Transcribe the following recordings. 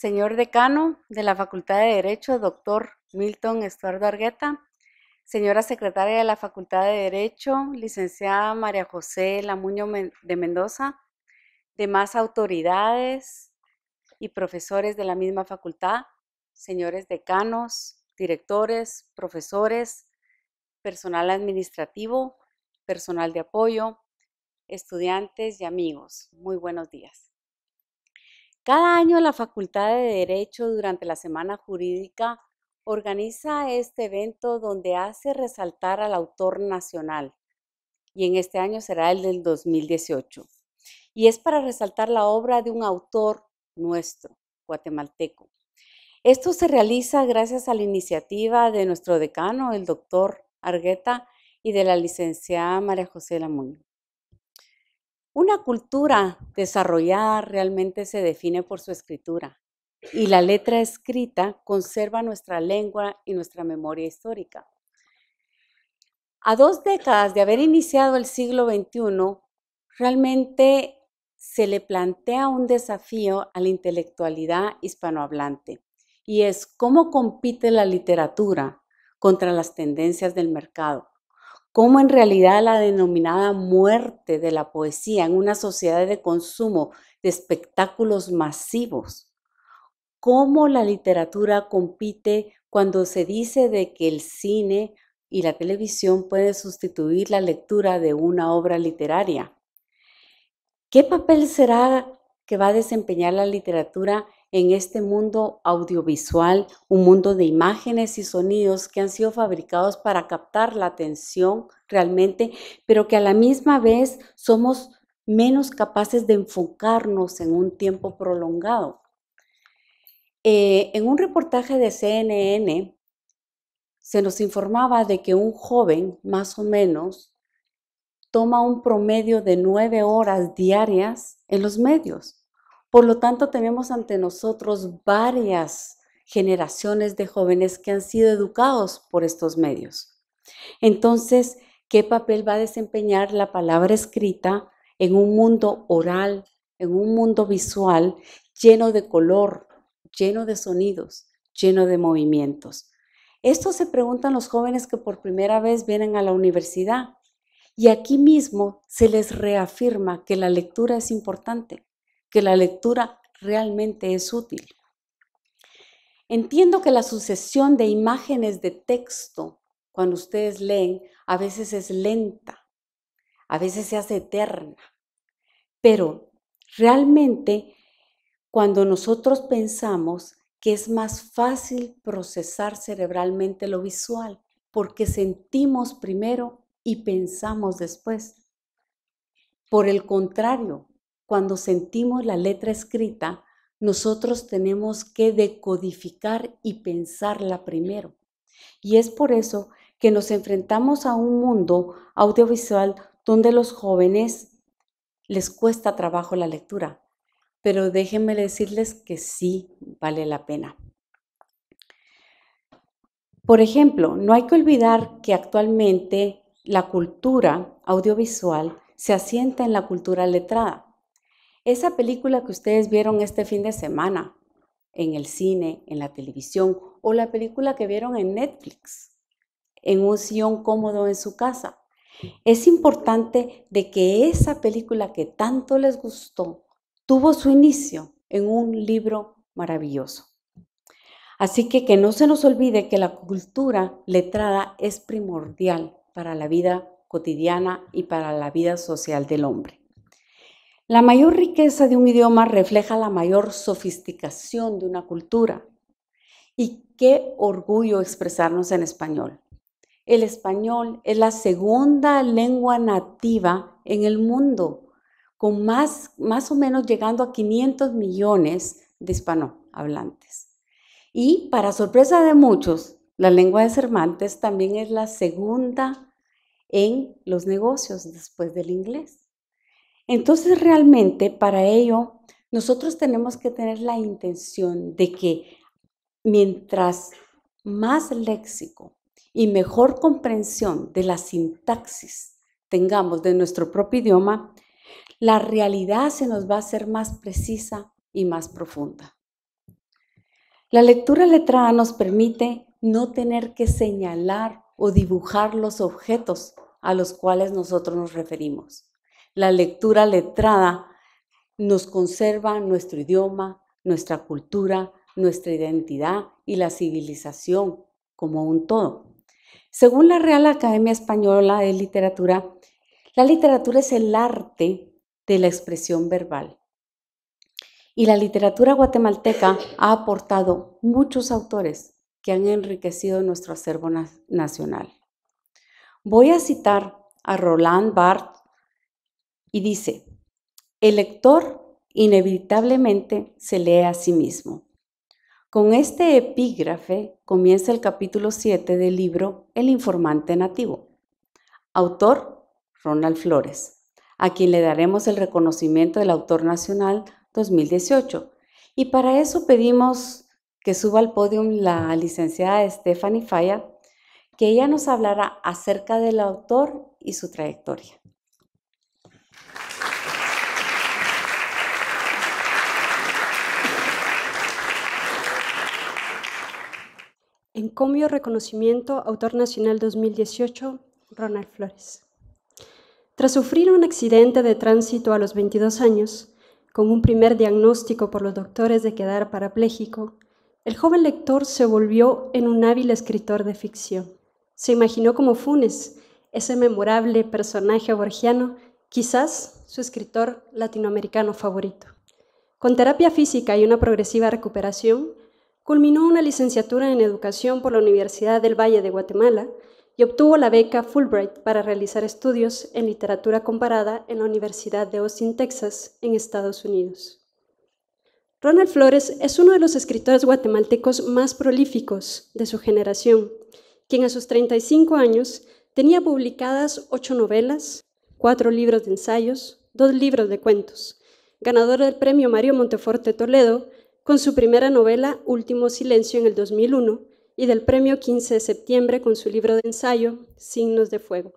señor decano de la Facultad de Derecho, doctor Milton Estuardo Argueta, señora secretaria de la Facultad de Derecho, licenciada María José Lamuño de Mendoza, demás autoridades y profesores de la misma facultad, señores decanos, directores, profesores, personal administrativo, personal de apoyo, estudiantes y amigos. Muy buenos días. Cada año la Facultad de Derecho durante la Semana Jurídica organiza este evento donde hace resaltar al autor nacional y en este año será el del 2018. Y es para resaltar la obra de un autor nuestro, guatemalteco. Esto se realiza gracias a la iniciativa de nuestro decano, el doctor Argueta, y de la licenciada María José Lamuño. Una cultura desarrollada realmente se define por su escritura y la letra escrita conserva nuestra lengua y nuestra memoria histórica. A dos décadas de haber iniciado el siglo XXI, realmente se le plantea un desafío a la intelectualidad hispanohablante y es cómo compite la literatura contra las tendencias del mercado cómo en realidad la denominada muerte de la poesía en una sociedad de consumo de espectáculos masivos, cómo la literatura compite cuando se dice de que el cine y la televisión pueden sustituir la lectura de una obra literaria. ¿Qué papel será que va a desempeñar la literatura en este mundo audiovisual, un mundo de imágenes y sonidos que han sido fabricados para captar la atención realmente, pero que a la misma vez somos menos capaces de enfocarnos en un tiempo prolongado. Eh, en un reportaje de CNN se nos informaba de que un joven, más o menos, toma un promedio de nueve horas diarias en los medios. Por lo tanto, tenemos ante nosotros varias generaciones de jóvenes que han sido educados por estos medios. Entonces, ¿qué papel va a desempeñar la palabra escrita en un mundo oral, en un mundo visual lleno de color, lleno de sonidos, lleno de movimientos? Esto se preguntan los jóvenes que por primera vez vienen a la universidad y aquí mismo se les reafirma que la lectura es importante que la lectura realmente es útil. Entiendo que la sucesión de imágenes de texto, cuando ustedes leen, a veces es lenta, a veces se hace eterna, pero realmente cuando nosotros pensamos que es más fácil procesar cerebralmente lo visual, porque sentimos primero y pensamos después. Por el contrario, cuando sentimos la letra escrita, nosotros tenemos que decodificar y pensarla primero. Y es por eso que nos enfrentamos a un mundo audiovisual donde los jóvenes les cuesta trabajo la lectura. Pero déjenme decirles que sí vale la pena. Por ejemplo, no hay que olvidar que actualmente la cultura audiovisual se asienta en la cultura letrada. Esa película que ustedes vieron este fin de semana en el cine, en la televisión o la película que vieron en Netflix, en un sillón cómodo en su casa. Es importante de que esa película que tanto les gustó tuvo su inicio en un libro maravilloso. Así que que no se nos olvide que la cultura letrada es primordial para la vida cotidiana y para la vida social del hombre. La mayor riqueza de un idioma refleja la mayor sofisticación de una cultura. Y qué orgullo expresarnos en español. El español es la segunda lengua nativa en el mundo, con más, más o menos llegando a 500 millones de hispanohablantes. Y para sorpresa de muchos, la lengua de Cervantes también es la segunda en los negocios después del inglés. Entonces realmente para ello nosotros tenemos que tener la intención de que mientras más léxico y mejor comprensión de la sintaxis tengamos de nuestro propio idioma, la realidad se nos va a hacer más precisa y más profunda. La lectura letrada nos permite no tener que señalar o dibujar los objetos a los cuales nosotros nos referimos. La lectura letrada nos conserva nuestro idioma, nuestra cultura, nuestra identidad y la civilización como un todo. Según la Real Academia Española de Literatura, la literatura es el arte de la expresión verbal. Y la literatura guatemalteca ha aportado muchos autores que han enriquecido nuestro acervo nacional. Voy a citar a Roland Barthes, y dice, el lector inevitablemente se lee a sí mismo. Con este epígrafe comienza el capítulo 7 del libro El informante nativo. Autor, Ronald Flores, a quien le daremos el reconocimiento del Autor Nacional 2018. Y para eso pedimos que suba al podio la licenciada Stephanie Falla, que ella nos hablará acerca del autor y su trayectoria. Encomio Reconocimiento, Autor Nacional 2018, Ronald Flores. Tras sufrir un accidente de tránsito a los 22 años, con un primer diagnóstico por los doctores de quedar parapléjico, el joven lector se volvió en un hábil escritor de ficción. Se imaginó como Funes, ese memorable personaje borgiano, quizás su escritor latinoamericano favorito. Con terapia física y una progresiva recuperación, Culminó una licenciatura en educación por la Universidad del Valle de Guatemala y obtuvo la beca Fulbright para realizar estudios en literatura comparada en la Universidad de Austin, Texas, en Estados Unidos. Ronald Flores es uno de los escritores guatemaltecos más prolíficos de su generación, quien a sus 35 años tenía publicadas ocho novelas, cuatro libros de ensayos, dos libros de cuentos, ganador del premio Mario Monteforte Toledo con su primera novela Último Silencio en el 2001 y del premio 15 de septiembre con su libro de ensayo Signos de Fuego.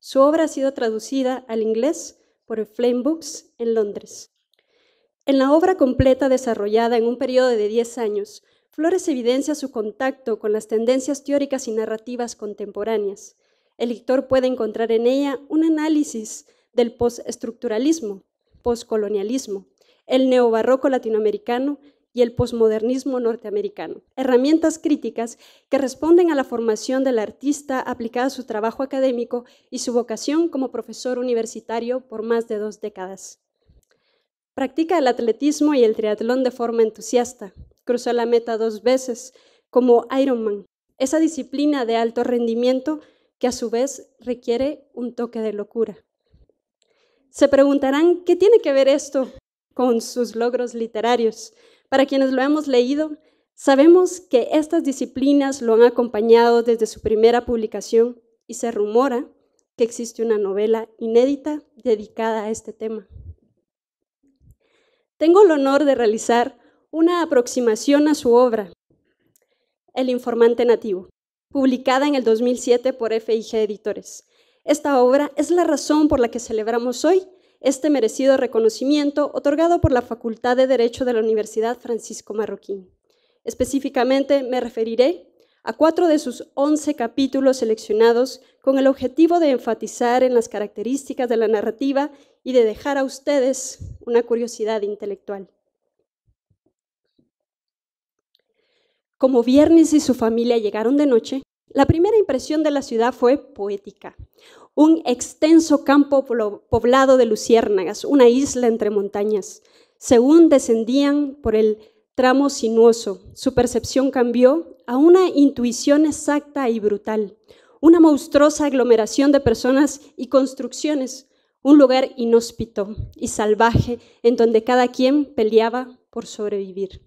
Su obra ha sido traducida al inglés por Flame Books en Londres. En la obra completa desarrollada en un periodo de 10 años, Flores evidencia su contacto con las tendencias teóricas y narrativas contemporáneas. El lector puede encontrar en ella un análisis del postestructuralismo, postcolonialismo, el neobarroco latinoamericano y el posmodernismo norteamericano. Herramientas críticas que responden a la formación del artista aplicada a su trabajo académico y su vocación como profesor universitario por más de dos décadas. Practica el atletismo y el triatlón de forma entusiasta. Cruzó la meta dos veces como Ironman. Esa disciplina de alto rendimiento que a su vez requiere un toque de locura. Se preguntarán, ¿qué tiene que ver esto con sus logros literarios? Para quienes lo hemos leído, sabemos que estas disciplinas lo han acompañado desde su primera publicación y se rumora que existe una novela inédita dedicada a este tema. Tengo el honor de realizar una aproximación a su obra, El informante nativo, publicada en el 2007 por FIG Editores. Esta obra es la razón por la que celebramos hoy este merecido reconocimiento otorgado por la Facultad de Derecho de la Universidad Francisco Marroquín. Específicamente me referiré a cuatro de sus once capítulos seleccionados con el objetivo de enfatizar en las características de la narrativa y de dejar a ustedes una curiosidad intelectual. Como Viernes y su familia llegaron de noche, la primera impresión de la ciudad fue poética. Un extenso campo poblado de luciérnagas, una isla entre montañas. Según descendían por el tramo sinuoso, su percepción cambió a una intuición exacta y brutal. Una monstruosa aglomeración de personas y construcciones, un lugar inhóspito y salvaje en donde cada quien peleaba por sobrevivir.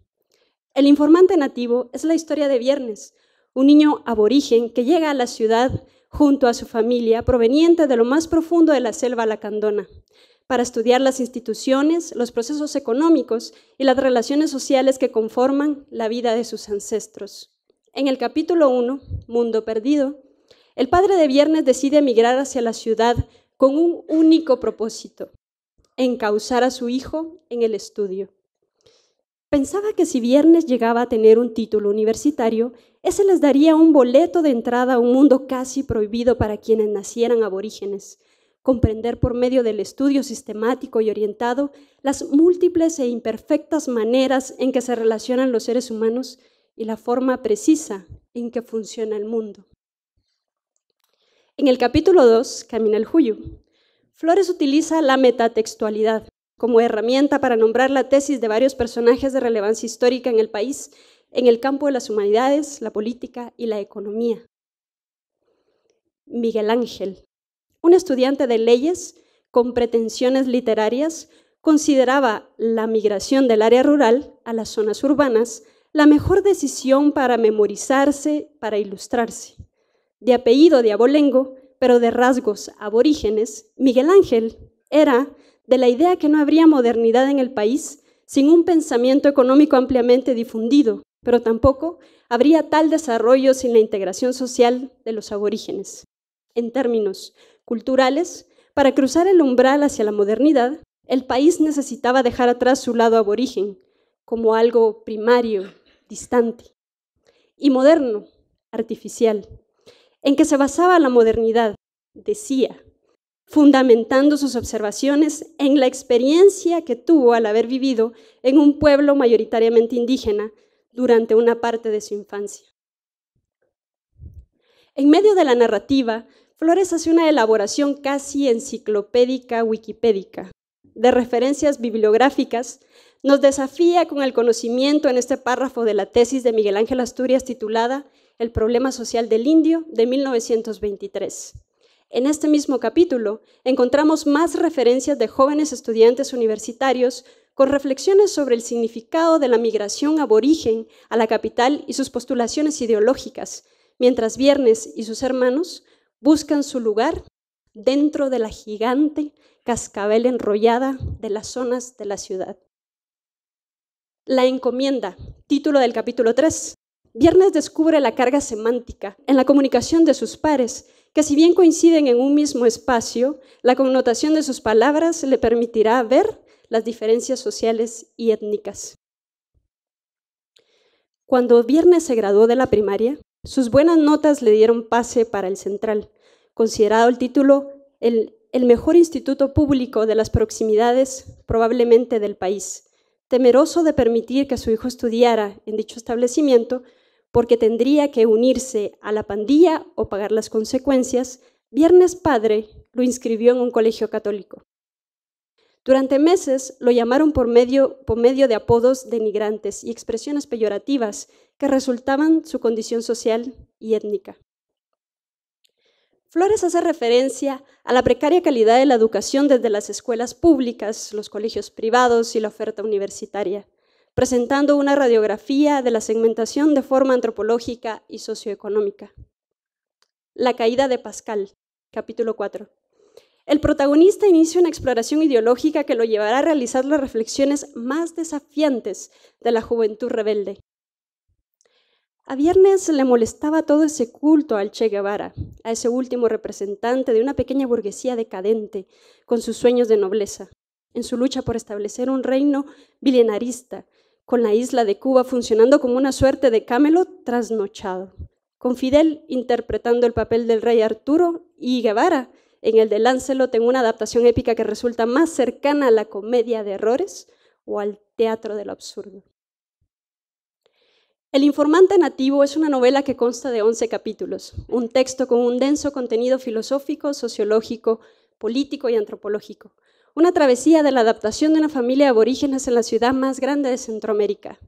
El informante nativo es la historia de Viernes, un niño aborigen que llega a la ciudad junto a su familia proveniente de lo más profundo de la selva lacandona para estudiar las instituciones, los procesos económicos y las relaciones sociales que conforman la vida de sus ancestros. En el capítulo 1, Mundo Perdido, el padre de Viernes decide emigrar hacia la ciudad con un único propósito, encauzar a su hijo en el estudio. Pensaba que si Viernes llegaba a tener un título universitario, ese les daría un boleto de entrada a un mundo casi prohibido para quienes nacieran aborígenes, comprender por medio del estudio sistemático y orientado las múltiples e imperfectas maneras en que se relacionan los seres humanos y la forma precisa en que funciona el mundo. En el capítulo 2, Camina el Julio, Flores utiliza la metatextualidad como herramienta para nombrar la tesis de varios personajes de relevancia histórica en el país en el campo de las humanidades, la política y la economía. Miguel Ángel, un estudiante de leyes con pretensiones literarias, consideraba la migración del área rural a las zonas urbanas la mejor decisión para memorizarse, para ilustrarse. De apellido de abolengo, pero de rasgos aborígenes, Miguel Ángel era de la idea que no habría modernidad en el país sin un pensamiento económico ampliamente difundido, pero tampoco habría tal desarrollo sin la integración social de los aborígenes. En términos culturales, para cruzar el umbral hacia la modernidad, el país necesitaba dejar atrás su lado aborigen como algo primario, distante, y moderno, artificial, en que se basaba la modernidad, decía, fundamentando sus observaciones en la experiencia que tuvo al haber vivido en un pueblo mayoritariamente indígena durante una parte de su infancia. En medio de la narrativa, Flores hace una elaboración casi enciclopédica wikipédica de referencias bibliográficas, nos desafía con el conocimiento en este párrafo de la tesis de Miguel Ángel Asturias titulada El problema social del indio de 1923. En este mismo capítulo encontramos más referencias de jóvenes estudiantes universitarios con reflexiones sobre el significado de la migración aborigen a la capital y sus postulaciones ideológicas, mientras Viernes y sus hermanos buscan su lugar dentro de la gigante cascabel enrollada de las zonas de la ciudad. La encomienda, título del capítulo 3. Viernes descubre la carga semántica en la comunicación de sus pares, que si bien coinciden en un mismo espacio, la connotación de sus palabras le permitirá ver las diferencias sociales y étnicas. Cuando Viernes se graduó de la primaria, sus buenas notas le dieron pase para el Central, considerado el título el, mejor instituto público de las proximidades, probablemente del país, temeroso de permitir que su hijo estudiara en dicho establecimiento porque tendría que unirse a la pandilla o pagar las consecuencias, Viernes Padre lo inscribió en un colegio católico. Durante meses lo llamaron por medio, por medio de apodos denigrantes y expresiones peyorativas que resultaban su condición social y étnica. Flores hace referencia a la precaria calidad de la educación desde las escuelas públicas, los colegios privados y la oferta universitaria, presentando una radiografía de la segmentación de forma antropológica y socioeconómica. La caída de Pascal, capítulo 4. El protagonista inicia una exploración ideológica que lo llevará a realizar las reflexiones más desafiantes de la juventud rebelde. A Viernes le molestaba todo ese culto al Che Guevara, a ese último representante de una pequeña burguesía decadente, con sus sueños de nobleza, en su lucha por establecer un reino bilenarista, con la isla de Cuba funcionando como una suerte de Camelot trasnochado, con Fidel interpretando el papel del rey Arturo y Guevara en el de Lancelot, tengo una adaptación épica que resulta más cercana a la comedia de errores o al teatro de lo absurdo. El informante nativo es una novela que consta de 11 capítulos, un texto con un denso contenido filosófico, sociológico, político y antropológico, una travesía de la adaptación de una familia de aborígenes en la ciudad más grande de Centroamérica.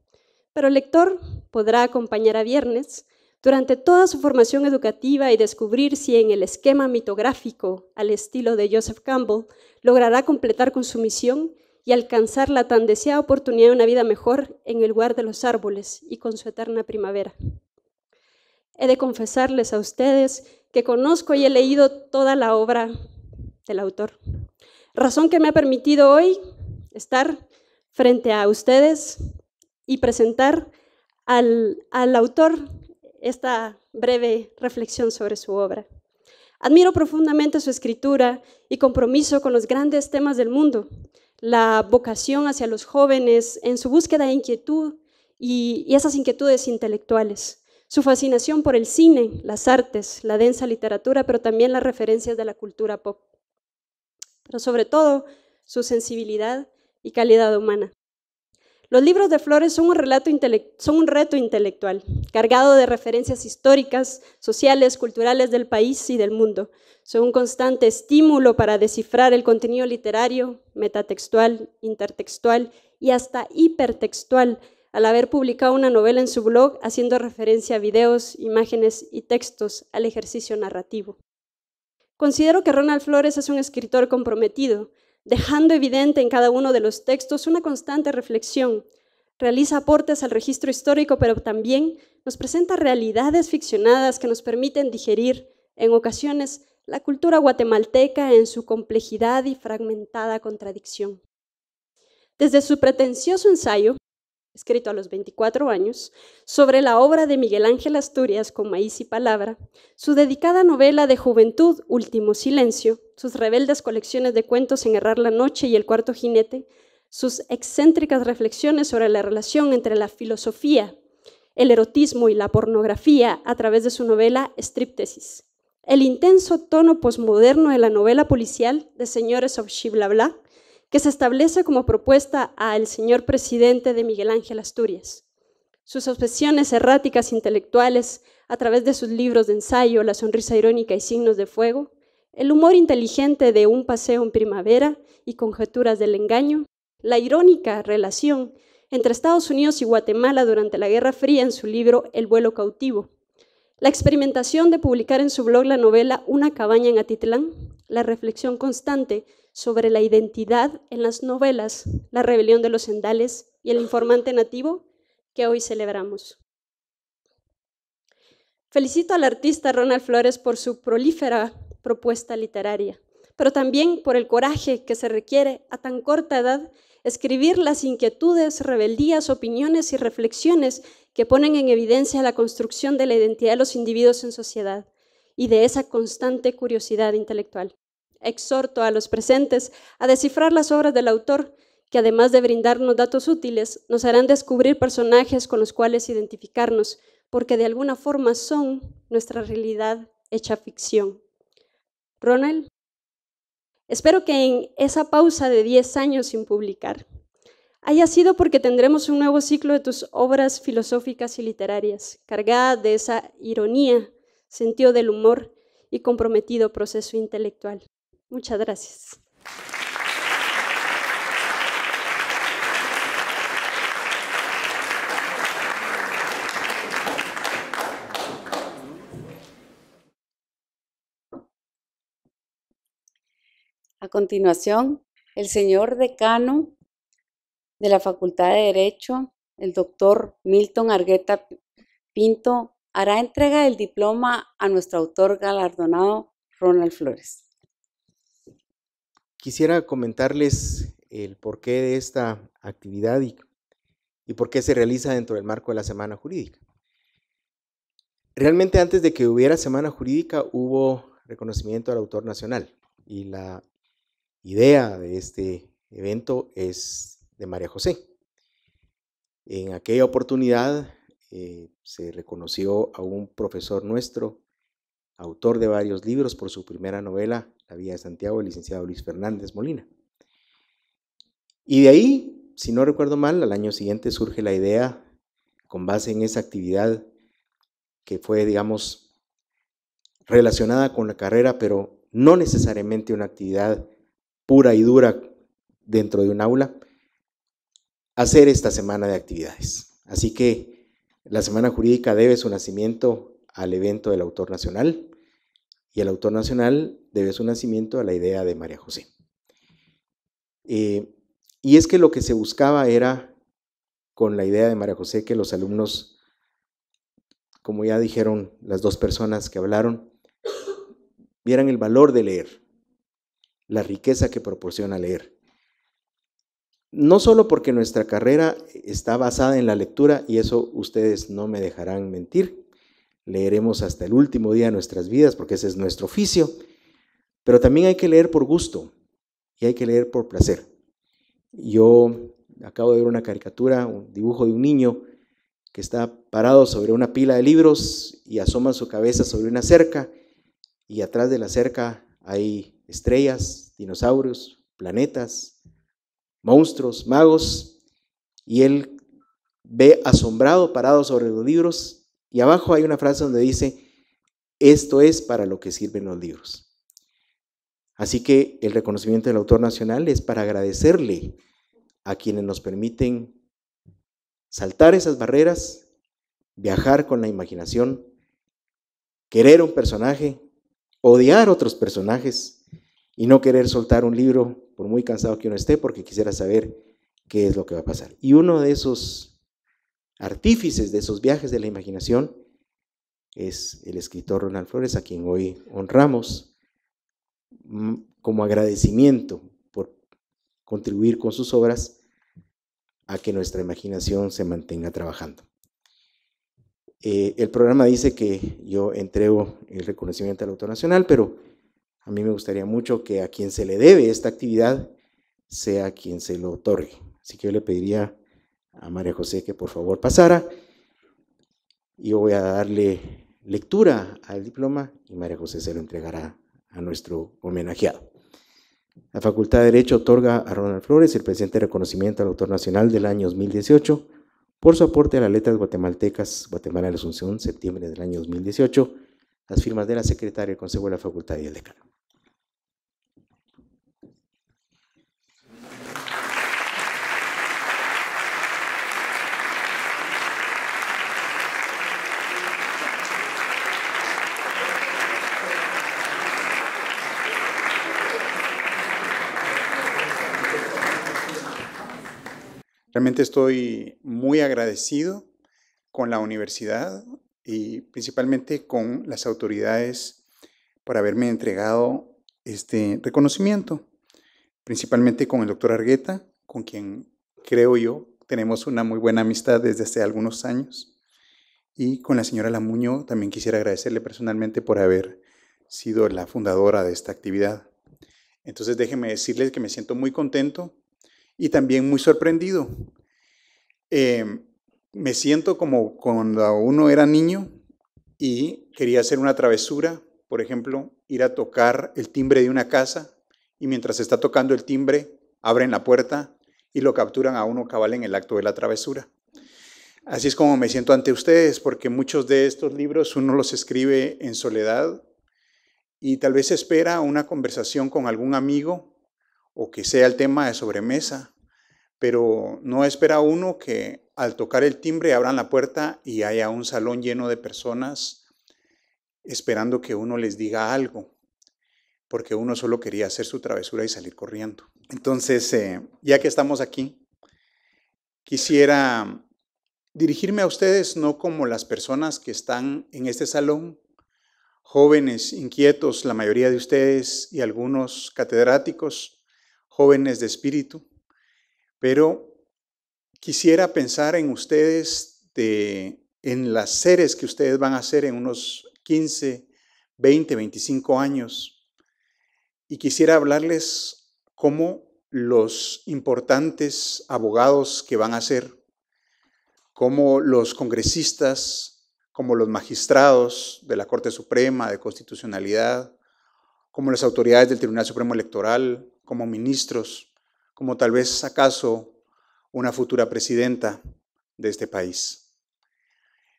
Pero el lector podrá acompañar a Viernes durante toda su formación educativa y descubrir si en el esquema mitográfico al estilo de Joseph Campbell logrará completar con su misión y alcanzar la tan deseada oportunidad de una vida mejor en el lugar de los árboles y con su eterna primavera. He de confesarles a ustedes que conozco y he leído toda la obra del autor, razón que me ha permitido hoy estar frente a ustedes y presentar al, al autor esta breve reflexión sobre su obra. Admiro profundamente su escritura y compromiso con los grandes temas del mundo, la vocación hacia los jóvenes en su búsqueda de inquietud y, esas inquietudes intelectuales, su fascinación por el cine, las artes, la densa literatura, pero también las referencias de la cultura pop, pero sobre todo su sensibilidad y calidad humana. Los libros de Flores son un, relato son un reto intelectual, cargado de referencias históricas, sociales, culturales del país y del mundo. Son un constante estímulo para descifrar el contenido literario, metatextual, intertextual y hasta hipertextual, al haber publicado una novela en su blog haciendo referencia a videos, imágenes y textos al ejercicio narrativo. Considero que Ronald Flores es un escritor comprometido, dejando evidente en cada uno de los textos una constante reflexión. Realiza aportes al registro histórico, pero también nos presenta realidades ficcionadas que nos permiten digerir, en ocasiones, la cultura guatemalteca en su complejidad y fragmentada contradicción. Desde su pretencioso ensayo, escrito a los 24 años, sobre la obra de Miguel Ángel Asturias con Maíz y Palabra, su dedicada novela de juventud, Último Silencio, sus rebeldes colecciones de cuentos en Errar la Noche y El Cuarto Jinete, sus excéntricas reflexiones sobre la relación entre la filosofía, el erotismo y la pornografía a través de su novela Striptesis, el intenso tono posmoderno de la novela policial de Señores of Shiblabla, que se establece como propuesta al señor presidente de Miguel Ángel Asturias, sus obsesiones erráticas intelectuales a través de sus libros de ensayo La sonrisa irónica y signos de fuego, el humor inteligente de un paseo en primavera y conjeturas del engaño, la irónica relación entre Estados Unidos y Guatemala durante la Guerra Fría en su libro El vuelo cautivo, la experimentación de publicar en su blog la novela Una cabaña en Atitlán, la reflexión constante sobre la identidad en las novelas, la rebelión de los sendales y el informante nativo que hoy celebramos. Felicito al artista Ronald Flores por su prolífera propuesta literaria, pero también por el coraje que se requiere a tan corta edad escribir las inquietudes, rebeldías, opiniones y reflexiones que ponen en evidencia la construcción de la identidad de los individuos en sociedad y de esa constante curiosidad intelectual. Exhorto a los presentes a descifrar las obras del autor, que además de brindarnos datos útiles, nos harán descubrir personajes con los cuales identificarnos, porque de alguna forma son nuestra realidad hecha ficción. Ronald, espero que en esa pausa de 10 años sin publicar haya sido porque tendremos un nuevo ciclo de tus obras filosóficas y literarias, cargada de esa ironía, sentido del humor y comprometido proceso intelectual. Muchas gracias. continuación, el señor decano de la Facultad de Derecho, el doctor Milton Argueta Pinto, hará entrega del diploma a nuestro autor galardonado, Ronald Flores. Quisiera comentarles el porqué de esta actividad y, y por qué se realiza dentro del marco de la Semana Jurídica. Realmente antes de que hubiera Semana Jurídica hubo reconocimiento al autor nacional y la idea de este evento es de María José. En aquella oportunidad eh, se reconoció a un profesor nuestro, autor de varios libros por su primera novela, La Vía de Santiago, el licenciado Luis Fernández Molina. Y de ahí, si no recuerdo mal, al año siguiente surge la idea, con base en esa actividad que fue, digamos, relacionada con la carrera, pero no necesariamente una actividad pura y dura dentro de un aula, hacer esta semana de actividades. Así que la semana jurídica debe su nacimiento al evento del autor nacional y el autor nacional debe su nacimiento a la idea de María José. Eh, y es que lo que se buscaba era, con la idea de María José, que los alumnos, como ya dijeron las dos personas que hablaron, vieran el valor de leer, la riqueza que proporciona leer. No solo porque nuestra carrera está basada en la lectura, y eso ustedes no me dejarán mentir, leeremos hasta el último día de nuestras vidas, porque ese es nuestro oficio, pero también hay que leer por gusto y hay que leer por placer. Yo acabo de ver una caricatura, un dibujo de un niño que está parado sobre una pila de libros y asoma su cabeza sobre una cerca y atrás de la cerca hay estrellas, dinosaurios, planetas, monstruos, magos, y él ve asombrado parado sobre los libros y abajo hay una frase donde dice, esto es para lo que sirven los libros. Así que el reconocimiento del autor nacional es para agradecerle a quienes nos permiten saltar esas barreras, viajar con la imaginación, querer un personaje, odiar otros personajes y no querer soltar un libro, por muy cansado que uno esté, porque quisiera saber qué es lo que va a pasar. Y uno de esos artífices de esos viajes de la imaginación es el escritor Ronald Flores, a quien hoy honramos mm, como agradecimiento por contribuir con sus obras a que nuestra imaginación se mantenga trabajando. Eh, el programa dice que yo entrego el reconocimiento al autor nacional, pero a mí me gustaría mucho que a quien se le debe esta actividad sea quien se lo otorgue. Así que yo le pediría a María José que por favor pasara. Yo voy a darle lectura al diploma y María José se lo entregará a nuestro homenajeado. La Facultad de Derecho otorga a Ronald Flores el presente reconocimiento al autor nacional del año 2018 por su aporte a las letras guatemaltecas Guatemala de la Asunción, septiembre del año 2018, las firmas de la secretaria del Consejo de la Facultad y el decano. Realmente estoy muy agradecido con la universidad y principalmente con las autoridades por haberme entregado este reconocimiento, principalmente con el doctor Argueta, con quien creo yo tenemos una muy buena amistad desde hace algunos años, y con la señora Lamuño también quisiera agradecerle personalmente por haber sido la fundadora de esta actividad. Entonces déjenme decirles que me siento muy contento y también muy sorprendido. Em, me siento como cuando uno era niño y quería hacer una travesura, por ejemplo, ir a tocar el timbre de una casa y mientras está tocando el timbre, abren la puerta y lo capturan a uno cabal en el acto de la travesura. Así es como me siento ante ustedes, porque muchos de estos libros uno los escribe en soledad y tal vez espera una conversación con algún amigo o que sea el tema de sobremesa, pero no espera uno que al tocar el timbre abran la puerta y haya un salón lleno de personas esperando que uno les diga algo, porque uno solo quería hacer su travesura y salir corriendo. Entonces, eh, ya que estamos aquí, quisiera dirigirme a ustedes no como las personas que están en este salón, jóvenes, inquietos, la mayoría de ustedes y algunos catedráticos, jóvenes de espíritu, pero quisiera pensar en ustedes, en las seres que ustedes van a ser en unos 15, 20, 25 años, y quisiera hablarles cómo los importantes abogados que van a ser, como los congresistas, como los magistrados de la Corte Suprema de Constitucionalidad, como las autoridades del Tribunal Supremo Electoral, como ministros, como tal vez acaso una futura presidenta de este país.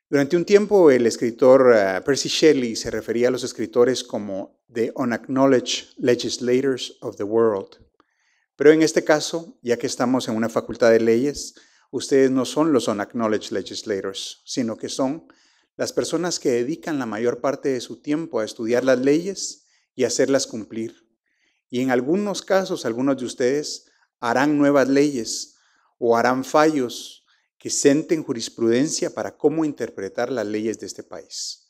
Durante un tiempo el escritor eh, Percy Shelley se refería a los escritores como The Unacknowledged Legislators of the World. Pero en este caso, ya que estamos en una facultad de leyes, ustedes no son los Unacknowledged Legislators, sino que son las personas que dedican la mayor parte de su tiempo a estudiar las leyes y hacerlas cumplir y en algunos casos, algunos de ustedes harán nuevas leyes o harán fallos que senten jurisprudencia para cómo interpretar las leyes de este país.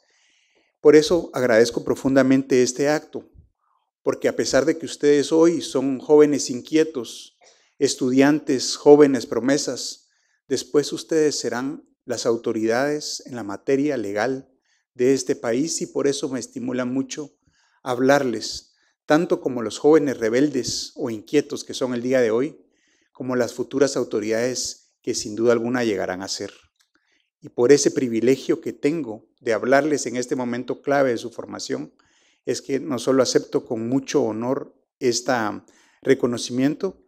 Por eso agradezco profundamente este acto, porque a pesar de que ustedes hoy son jóvenes inquietos, estudiantes, jóvenes promesas, después ustedes serán las autoridades en la materia legal de este país y por eso me estimula mucho hablarles tanto como los jóvenes rebeldes o inquietos que son el día de hoy, como las futuras autoridades que sin duda alguna llegarán a ser. Y por ese privilegio que tengo de hablarles en este momento clave de su formación, es que no solo acepto con mucho honor este reconocimiento,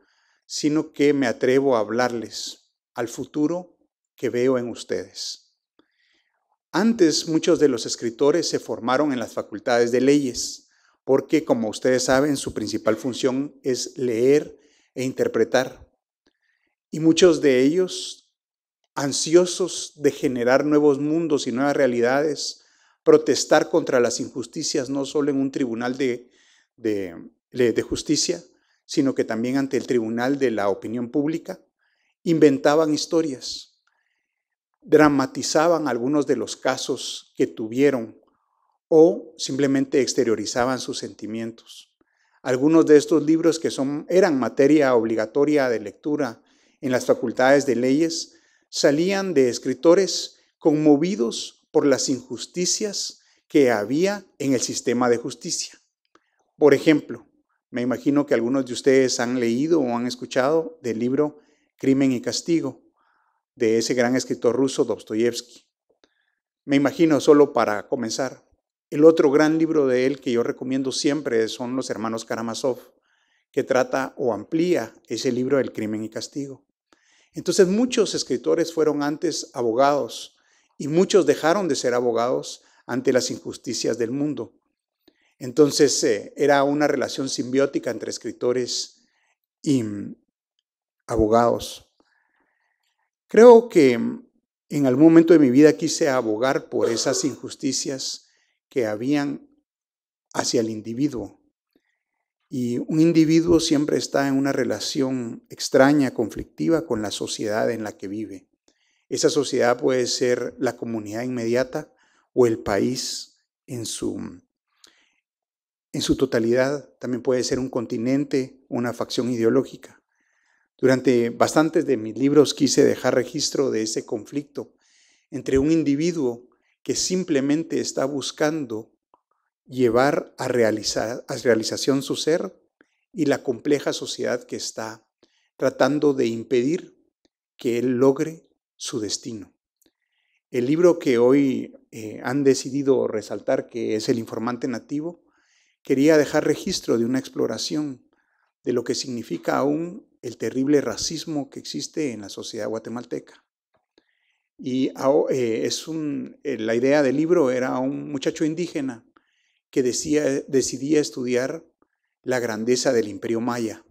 sino que me atrevo a hablarles al futuro que veo en ustedes. Antes muchos de los escritores se formaron en las facultades de leyes, porque como ustedes saben, su principal función es leer e interpretar. Y muchos de ellos, ansiosos de generar nuevos mundos y nuevas realidades, protestar contra las injusticias, no solo en un tribunal de, de, justicia, sino que también ante el tribunal de la opinión pública, inventaban historias, dramatizaban algunos de los casos que tuvieron o simplemente exteriorizaban sus sentimientos. Algunos de estos libros que son, eran materia obligatoria de lectura en las facultades de leyes salían de escritores conmovidos por las injusticias que había en el sistema de justicia. Por ejemplo, me imagino que algunos de ustedes han leído o han escuchado del libro Crimen y Castigo de ese gran escritor ruso Dostoyevsky. Me imagino solo para comenzar, el otro gran libro de él que yo recomiendo siempre son Los Hermanos Karamazov, que trata o amplía ese libro del crimen y castigo. Entonces muchos escritores fueron antes abogados y muchos dejaron de ser abogados ante las injusticias del mundo. Entonces eh, era una relación simbiótica entre escritores y mm, abogados. Creo que mm, en algún momento de mi vida quise abogar por esas injusticias que habían hacia el individuo. Y un individuo siempre está en una relación extraña, conflictiva con la sociedad en la que vive. Esa sociedad puede ser la comunidad inmediata o el país en su, en su totalidad. También puede ser un continente, una facción ideológica. Durante bastantes de mis libros quise dejar registro de ese conflicto entre un individuo que simplemente está buscando llevar a, realización su ser y la compleja sociedad que está tratando de impedir que él logre su destino. El libro que hoy eh, han decidido resaltar, que es El informante nativo, quería dejar registro de una exploración de lo que significa aún el terrible racismo que existe en la sociedad guatemalteca. Y eh, es eh, la idea del libro era un muchacho indígena que decía, decidía estudiar la grandeza del imperio maya.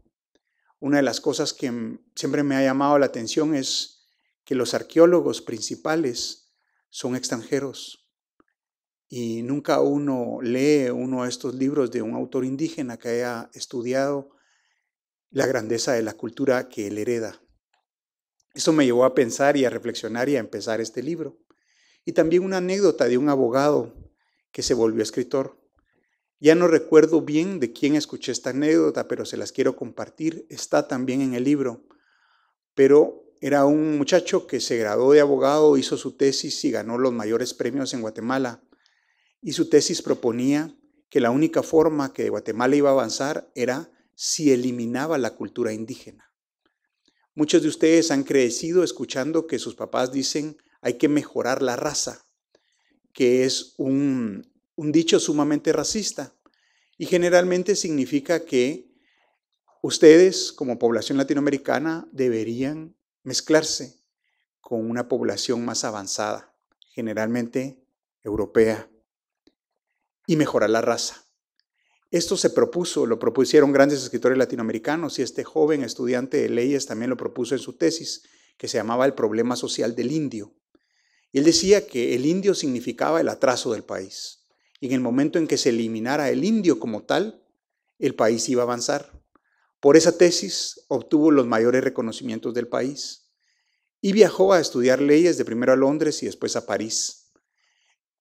Una de las cosas que siempre me ha llamado la atención es que los arqueólogos principales son extranjeros y nunca uno lee uno de estos libros de un autor indígena que haya estudiado la grandeza de la cultura que él hereda. Eso me llevó a pensar y a reflexionar y a empezar este libro. Y también una anécdota de un abogado que se volvió escritor. Ya no recuerdo bien de quién escuché esta anécdota, pero se las quiero compartir. Está también en el libro. Pero era un muchacho que se graduó de abogado, hizo su tesis y ganó los mayores premios en Guatemala. Y su tesis proponía que la única forma que Guatemala iba a avanzar era si eliminaba la cultura indígena. Muchos de ustedes han crecido escuchando que sus papás dicen hay que mejorar la raza, que es un, un dicho sumamente racista y generalmente significa que ustedes como población latinoamericana deberían mezclarse con una población más avanzada, generalmente europea, y mejorar la raza. Esto se propuso, lo propusieron grandes escritores latinoamericanos y este joven estudiante de leyes también lo propuso en su tesis, que se llamaba El problema social del indio. Y él decía que el indio significaba el atraso del país. Y en el momento en que se eliminara el indio como tal, el país iba a avanzar. Por esa tesis obtuvo los mayores reconocimientos del país y viajó a estudiar leyes de primero a Londres y después a París.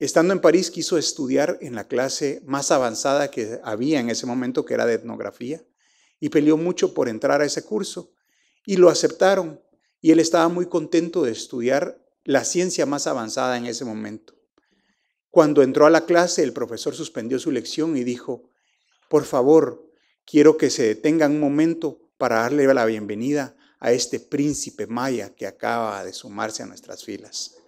Estando en París quiso estudiar en la clase más avanzada que había en ese momento, que era de etnografía, y peleó mucho por entrar a ese curso, y lo aceptaron, y él estaba muy contento de estudiar la ciencia más avanzada en ese momento. Cuando entró a la clase, el profesor suspendió su lección y dijo, por favor, quiero que se detenga un momento para darle la bienvenida a este príncipe maya que acaba de sumarse a nuestras filas.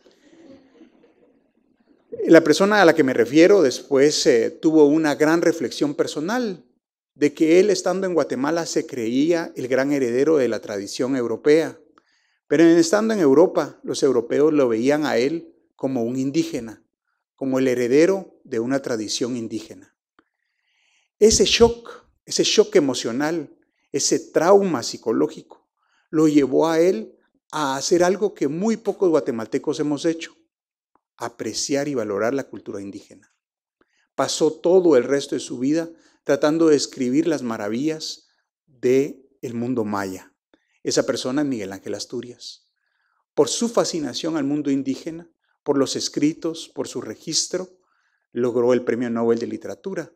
La persona a la que me refiero después eh, tuvo una gran reflexión personal de que él estando en Guatemala se creía el gran heredero de la tradición europea, pero en estando en Europa los europeos lo veían a él como un indígena, como el heredero de una tradición indígena. Ese shock, ese shock emocional, ese trauma psicológico, lo llevó a él a hacer algo que muy pocos guatemaltecos hemos hecho, apreciar y valorar la cultura indígena. Pasó todo el resto de su vida tratando de escribir las maravillas del el mundo maya. Esa persona es Miguel Ángel Asturias. Por su fascinación al mundo indígena, por los escritos, por su registro, logró el Premio Nobel de Literatura.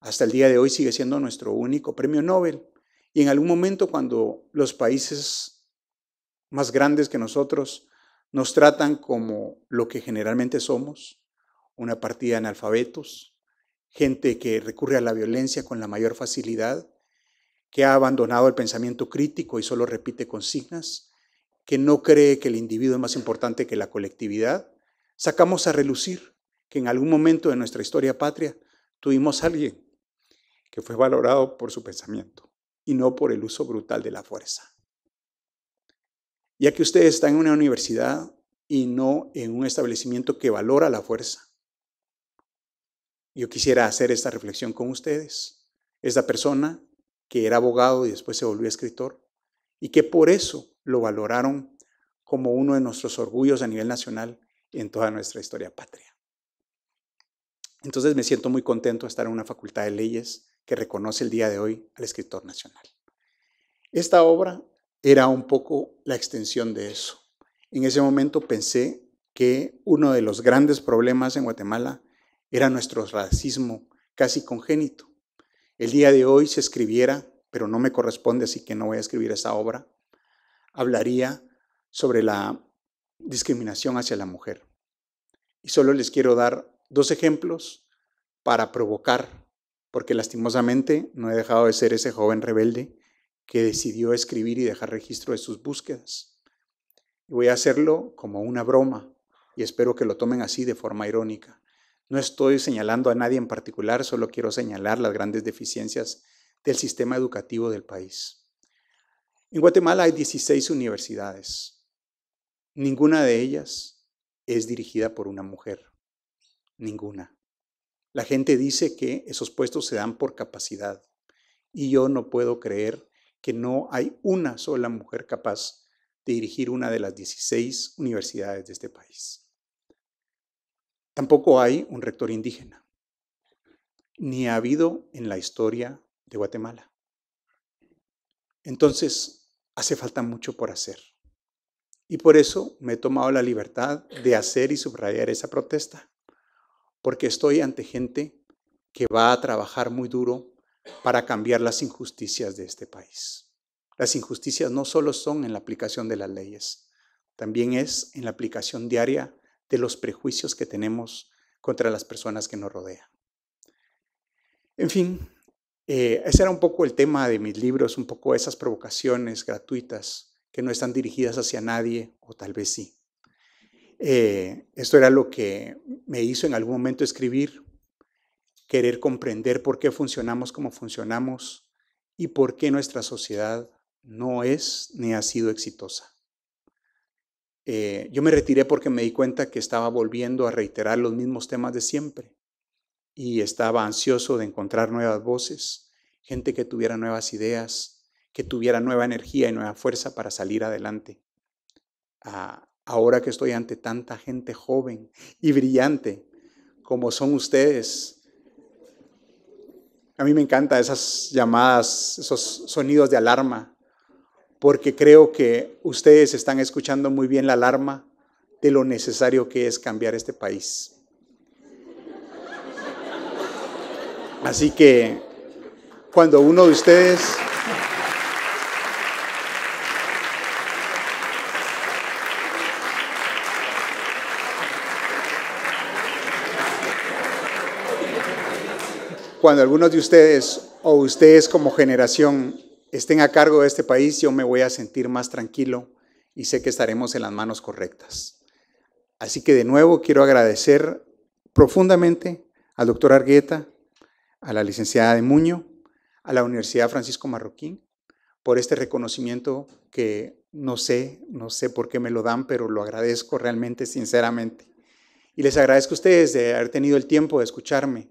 Hasta el día de hoy sigue siendo nuestro único Premio Nobel. Y en algún momento cuando los países más grandes que nosotros nos tratan como lo que generalmente somos, una partida de analfabetos, gente que recurre a la violencia con la mayor facilidad, que ha abandonado el pensamiento crítico y solo repite consignas, que no cree que el individuo es más importante que la colectividad. Sacamos a relucir que en algún momento de nuestra historia patria tuvimos a alguien que fue valorado por su pensamiento y no por el uso brutal de la fuerza ya que ustedes están en una universidad y no en un establecimiento que valora la fuerza. Yo quisiera hacer esta reflexión con ustedes. Esta persona que era abogado y después se volvió escritor y que por eso lo valoraron como uno de nuestros orgullos a nivel nacional en toda nuestra historia patria. Entonces me siento muy contento de estar en una facultad de leyes que reconoce el día de hoy al escritor nacional. Esta obra era un poco la extensión de eso. En ese momento pensé que uno de los grandes problemas en Guatemala era nuestro racismo casi congénito. El día de hoy se escribiera, pero no me corresponde, así que no voy a escribir esa obra, hablaría sobre la discriminación hacia la mujer. Y solo les quiero dar dos ejemplos para provocar, porque lastimosamente no he dejado de ser ese joven rebelde que decidió escribir y dejar registro de sus búsquedas. voy a hacerlo como una broma y espero que lo tomen así de forma irónica. No estoy señalando a nadie en particular, solo quiero señalar las grandes deficiencias del sistema educativo del país. En Guatemala hay 16 universidades. Ninguna de ellas es dirigida por una mujer. Ninguna. La gente dice que esos puestos se dan por capacidad y yo no puedo creer que no hay una sola mujer capaz de dirigir una de las 16 universidades de este país. Tampoco hay un rector indígena, ni ha habido en la historia de Guatemala. Entonces, hace falta mucho por hacer. Y por eso me he tomado la libertad de hacer y subrayar esa protesta, porque estoy ante gente que va a trabajar muy duro para cambiar las injusticias de este país. Las injusticias no solo son en la aplicación de las leyes, también es en la aplicación diaria de los prejuicios que tenemos contra las personas que nos rodean. En fin, eh, ese era un poco el tema de mis libros, un poco esas provocaciones gratuitas que no están dirigidas hacia nadie, o tal vez sí. Eh, esto era lo que me hizo en algún momento escribir querer comprender por qué funcionamos como funcionamos y por qué nuestra sociedad no es ni ha sido exitosa. Eh, yo me retiré porque me di cuenta que estaba volviendo a reiterar los mismos temas de siempre y estaba ansioso de encontrar nuevas voces, gente que tuviera nuevas ideas, que tuviera nueva energía y nueva fuerza para salir adelante. Ah, ahora que estoy ante tanta gente joven y brillante como son ustedes, a mí me encantan esas llamadas, esos sonidos de alarma, porque creo que ustedes están escuchando muy bien la alarma de lo necesario que es cambiar este país. Así que cuando uno de ustedes... cuando algunos de ustedes o ustedes como generación estén a cargo de este país, yo me voy a sentir más tranquilo y sé que estaremos en las manos correctas. Así que de nuevo quiero agradecer profundamente al doctor Argueta, a la licenciada de Muño, a la Universidad Francisco Marroquín, por este reconocimiento que no sé, no sé por qué me lo dan, pero lo agradezco realmente, sinceramente. Y les agradezco a ustedes de haber tenido el tiempo de escucharme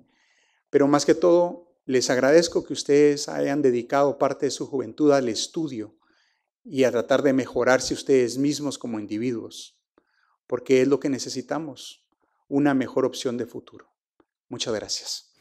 pero más que todo, les agradezco que ustedes hayan dedicado parte de su juventud al estudio y a tratar de mejorarse ustedes mismos como individuos, porque es lo que necesitamos, una mejor opción de futuro. Muchas gracias.